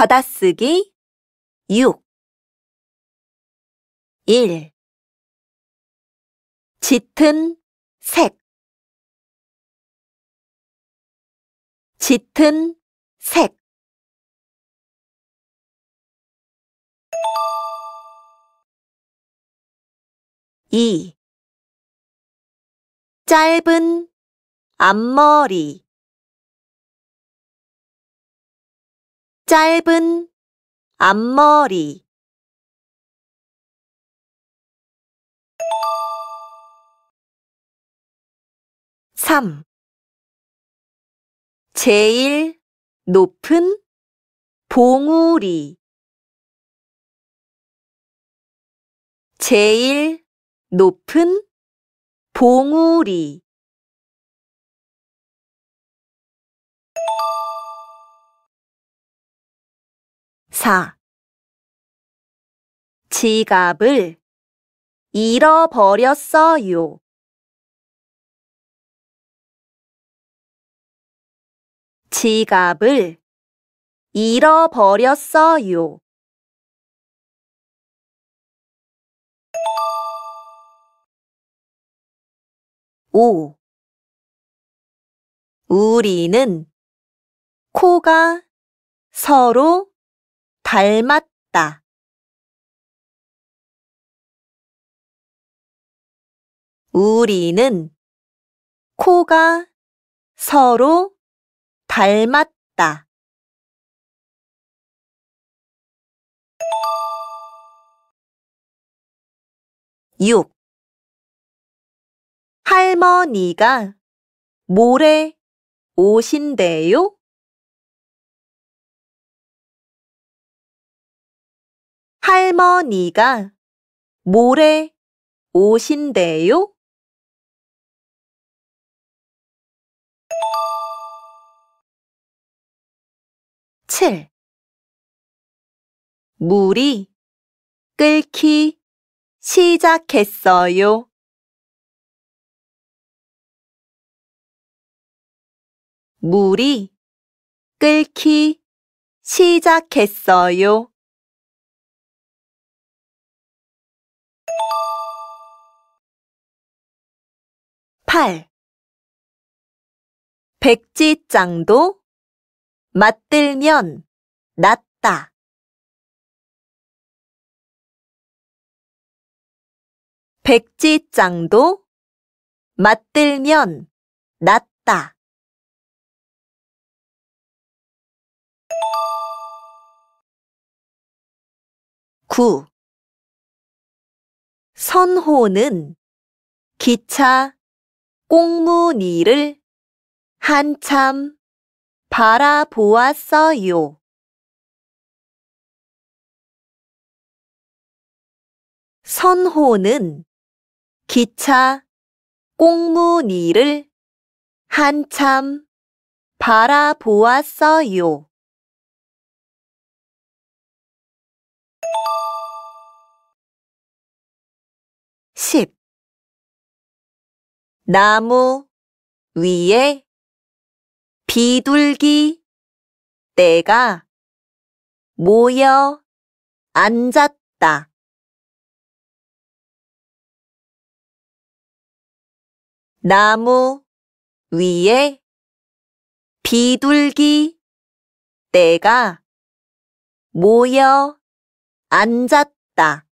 받아쓰기 6 1. 짙은 색 짙은 색 2. 짧은 앞머리 짧은 앞머리 3. 제일 높은 봉우리 제일 높은 봉우리 4. 지갑을 잃어버렸어요. 지갑을 잃어버렸어요. 5. 우리는 코가 서로 닮았다 우리는 코가 서로 닮았다. 6. 할머니가 모레 오신대요? 할머니가 모레 오신대요? 7. 물이 끓기 시작했어요. 물이 끓기 시작했어요. 8 백지장도 맞들면 낫다. 100지장도 맞들면 낫다. 9. 선호는 기차 꽁무니를 한참 바라보았어요. 선호는 기차 꽁무니를 한참 바라보았어요. 나무 위에 비둘기 떼가 모여 앉았다. 나무 위에 비둘기 떼가 모여 앉았다.